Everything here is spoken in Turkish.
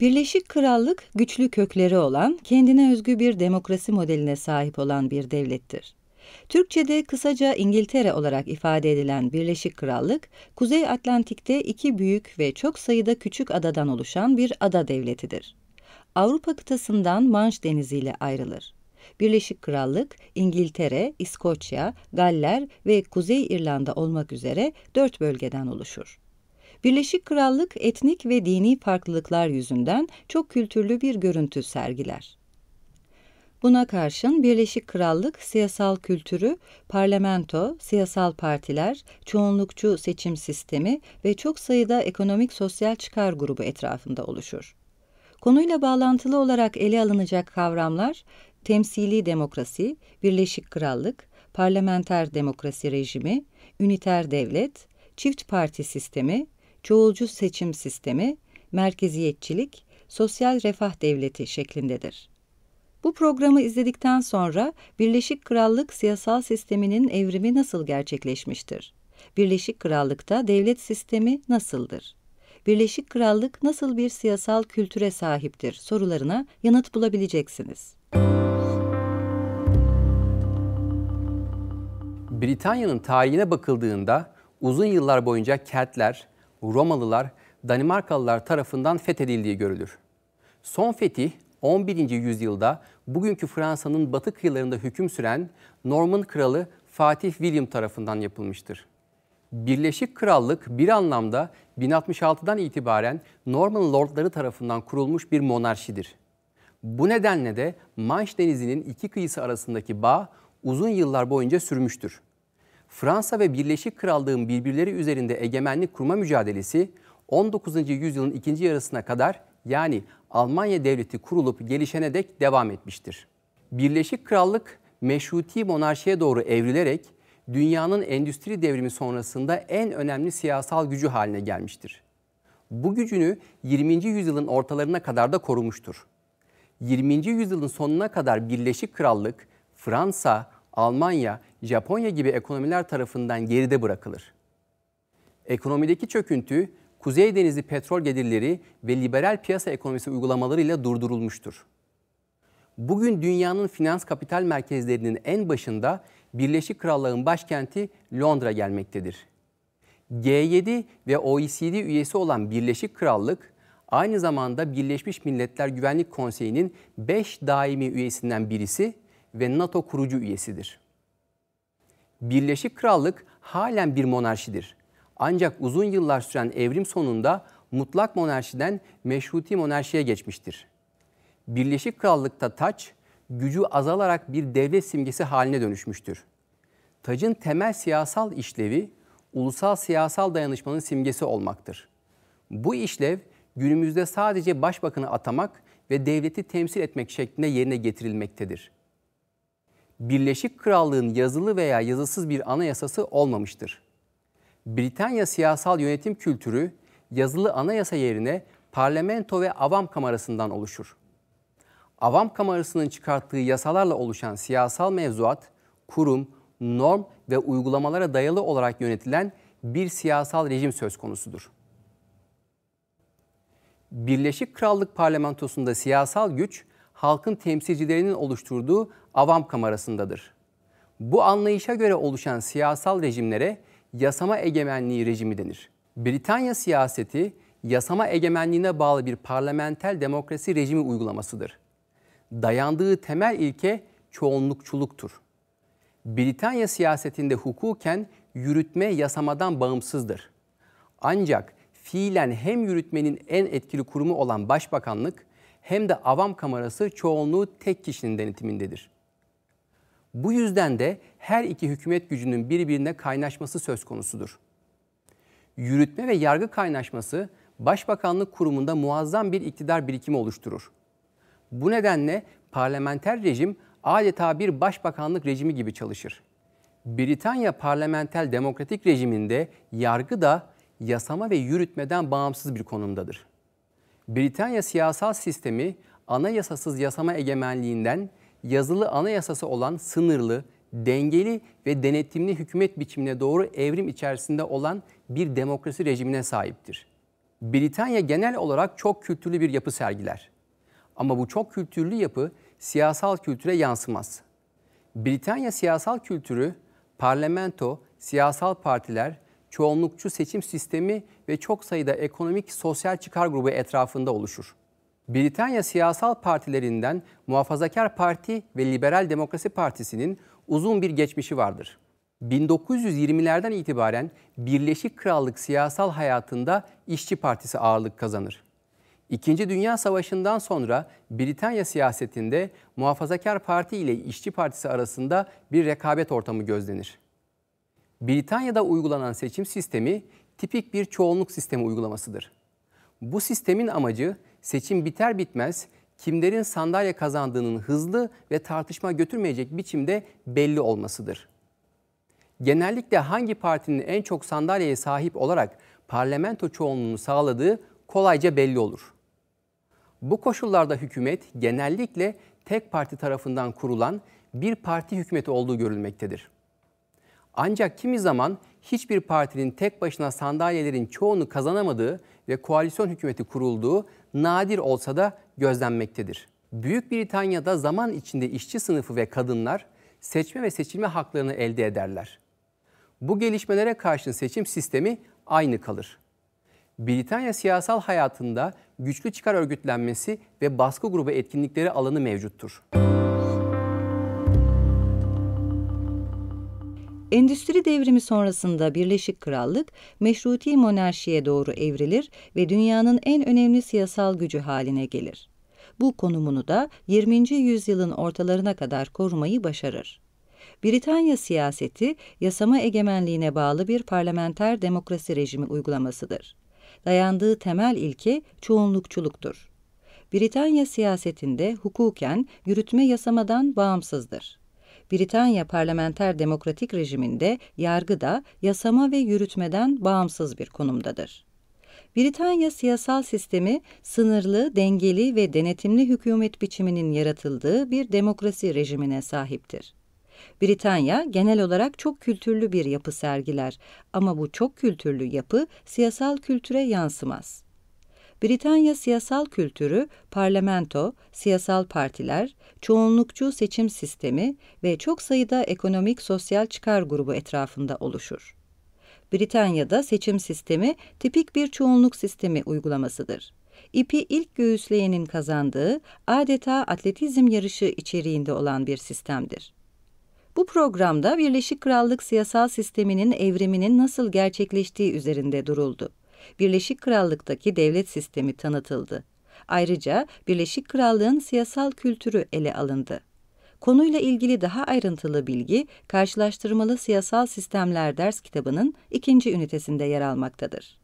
Birleşik Krallık güçlü kökleri olan, kendine özgü bir demokrasi modeline sahip olan bir devlettir. Türkçe'de kısaca İngiltere olarak ifade edilen Birleşik Krallık, Kuzey Atlantik'te iki büyük ve çok sayıda küçük adadan oluşan bir ada devletidir. Avrupa kıtasından Manş Denizi ile ayrılır. Birleşik Krallık, İngiltere, İskoçya, Galler ve Kuzey İrlanda olmak üzere dört bölgeden oluşur. Birleşik Krallık etnik ve dini farklılıklar yüzünden çok kültürlü bir görüntü sergiler. Buna karşın Birleşik Krallık siyasal kültürü, parlamento, siyasal partiler, çoğunlukçu seçim sistemi ve çok sayıda ekonomik sosyal çıkar grubu etrafında oluşur. Konuyla bağlantılı olarak ele alınacak kavramlar temsili demokrasi, Birleşik Krallık, parlamenter demokrasi rejimi, üniter devlet, çift parti sistemi, çoğulcu seçim sistemi, merkeziyetçilik, sosyal refah devleti şeklindedir. Bu programı izledikten sonra Birleşik Krallık siyasal sisteminin evrimi nasıl gerçekleşmiştir? Birleşik Krallık'ta devlet sistemi nasıldır? Birleşik Krallık nasıl bir siyasal kültüre sahiptir sorularına yanıt bulabileceksiniz. Britanya'nın tarihine bakıldığında uzun yıllar boyunca Keltler, Romalılar Danimarkalılar tarafından fethedildiği görülür. Son fetih 11. yüzyılda bugünkü Fransa'nın batı kıyılarında hüküm süren Norman kralı Fatih William tarafından yapılmıştır. Birleşik Krallık bir anlamda 1066'dan itibaren Norman lordları tarafından kurulmuş bir monarşidir. Bu nedenle de Manş Denizi'nin iki kıyısı arasındaki bağ uzun yıllar boyunca sürmüştür. Fransa ve Birleşik Krallığın birbirleri üzerinde egemenlik kurma mücadelesi 19. yüzyılın ikinci yarısına kadar yani Almanya devleti kurulup gelişene dek devam etmiştir. Birleşik Krallık meşruti monarşiye doğru evrilerek dünyanın endüstri devrimi sonrasında en önemli siyasal gücü haline gelmiştir. Bu gücünü 20. yüzyılın ortalarına kadar da korumuştur. 20. yüzyılın sonuna kadar Birleşik Krallık, Fransa, Almanya, Japonya gibi ekonomiler tarafından geride bırakılır. Ekonomideki çöküntü Kuzey Denizi petrol gelirleri ve liberal piyasa ekonomisi uygulamalarıyla durdurulmuştur. Bugün dünyanın finans kapital merkezlerinin en başında Birleşik Krallığın başkenti Londra gelmektedir. G7 ve OECD üyesi olan Birleşik Krallık, aynı zamanda Birleşmiş Milletler Güvenlik Konseyi'nin 5 daimi üyesinden birisi ve NATO kurucu üyesidir. Birleşik Krallık halen bir monarşidir. Ancak uzun yıllar süren evrim sonunda mutlak monarşiden meşruti monarşiye geçmiştir. Birleşik Krallık'ta taç, gücü azalarak bir devlet simgesi haline dönüşmüştür. Tacın temel siyasal işlevi, ulusal siyasal dayanışmanın simgesi olmaktır. Bu işlev günümüzde sadece başbakanı atamak ve devleti temsil etmek şeklinde yerine getirilmektedir. Birleşik Krallığın yazılı veya yazısız bir anayasası olmamıştır. Britanya siyasal yönetim kültürü yazılı anayasa yerine parlamento ve avam kamerasından oluşur. Avam kamerasının çıkarttığı yasalarla oluşan siyasal mevzuat, kurum, norm ve uygulamalara dayalı olarak yönetilen bir siyasal rejim söz konusudur. Birleşik Krallık parlamentosunda siyasal güç halkın temsilcilerinin oluşturduğu avam kamerasındadır. Bu anlayışa göre oluşan siyasal rejimlere yasama egemenliği rejimi denir. Britanya siyaseti yasama egemenliğine bağlı bir parlamenter demokrasi rejimi uygulamasıdır. Dayandığı temel ilke çoğunlukçuluktur. Britanya siyasetinde hukuken yürütme yasamadan bağımsızdır. Ancak fiilen hem yürütmenin en etkili kurumu olan başbakanlık hem de avam kamerası çoğunluğu tek kişinin denetimindedir. Bu yüzden de her iki hükümet gücünün birbirine kaynaşması söz konusudur. Yürütme ve yargı kaynaşması Başbakanlık kurumunda muazzam bir iktidar birikimi oluşturur. Bu nedenle parlamenter rejim adeta bir başbakanlık rejimi gibi çalışır. Britanya parlamenter demokratik rejiminde yargı da yasama ve yürütmeden bağımsız bir konumdadır. Britanya siyasal sistemi anayasasız yasama egemenliğinden yazılı anayasası olan sınırlı, dengeli ve denetimli hükümet biçimine doğru evrim içerisinde olan bir demokrasi rejimine sahiptir. Britanya genel olarak çok kültürlü bir yapı sergiler. Ama bu çok kültürlü yapı siyasal kültüre yansımaz. Britanya siyasal kültürü parlamento, siyasal partiler, çoğunlukçu seçim sistemi ve çok sayıda ekonomik sosyal çıkar grubu etrafında oluşur. Britanya siyasal partilerinden Muhafazakar Parti ve Liberal Demokrasi Partisi'nin uzun bir geçmişi vardır. 1920'lerden itibaren Birleşik Krallık siyasal hayatında İşçi Partisi ağırlık kazanır. İkinci Dünya Savaşı'ndan sonra Britanya siyasetinde Muhafazakar Parti ile İşçi Partisi arasında bir rekabet ortamı gözlenir. Britanya'da uygulanan seçim sistemi tipik bir çoğunluk sistemi uygulamasıdır. Bu sistemin amacı seçim biter bitmez kimlerin sandalye kazandığının hızlı ve tartışma götürmeyecek biçimde belli olmasıdır. Genellikle hangi partinin en çok sandalyeye sahip olarak parlamento çoğunluğunu sağladığı kolayca belli olur. Bu koşullarda hükümet genellikle tek parti tarafından kurulan bir parti hükümeti olduğu görülmektedir. Ancak kimi zaman hiçbir partinin tek başına sandalyelerin çoğunu kazanamadığı ve koalisyon hükümeti kurulduğu nadir olsa da gözlenmektedir. Büyük Britanya'da zaman içinde işçi sınıfı ve kadınlar seçme ve seçilme haklarını elde ederler. Bu gelişmelere karşın seçim sistemi aynı kalır. Britanya siyasal hayatında güçlü çıkar örgütlenmesi ve baskı grubu etkinlikleri alanı mevcuttur. Müzik Endüstri devrimi sonrasında Birleşik Krallık meşruti monarşiye doğru evrilir ve dünyanın en önemli siyasal gücü haline gelir. Bu konumunu da 20. yüzyılın ortalarına kadar korumayı başarır. Britanya siyaseti yasama egemenliğine bağlı bir parlamenter demokrasi rejimi uygulamasıdır. Dayandığı temel ilke çoğunlukçuluktur. Britanya siyasetinde hukuken yürütme yasamadan bağımsızdır. Britanya parlamenter demokratik rejiminde yargı da yasama ve yürütmeden bağımsız bir konumdadır. Britanya siyasal sistemi sınırlı, dengeli ve denetimli hükümet biçiminin yaratıldığı bir demokrasi rejimine sahiptir. Britanya genel olarak çok kültürlü bir yapı sergiler ama bu çok kültürlü yapı siyasal kültüre yansımaz. Britanya siyasal kültürü, parlamento, siyasal partiler, çoğunlukçu seçim sistemi ve çok sayıda ekonomik sosyal çıkar grubu etrafında oluşur. Britanya'da seçim sistemi tipik bir çoğunluk sistemi uygulamasıdır. İpi ilk göğüsleyenin kazandığı adeta atletizm yarışı içeriğinde olan bir sistemdir. Bu programda Birleşik Krallık siyasal sisteminin evriminin nasıl gerçekleştiği üzerinde duruldu. Birleşik Krallık'taki devlet sistemi tanıtıldı. Ayrıca Birleşik Krallığın siyasal kültürü ele alındı. Konuyla ilgili daha ayrıntılı bilgi Karşılaştırmalı Siyasal Sistemler ders kitabının ikinci ünitesinde yer almaktadır.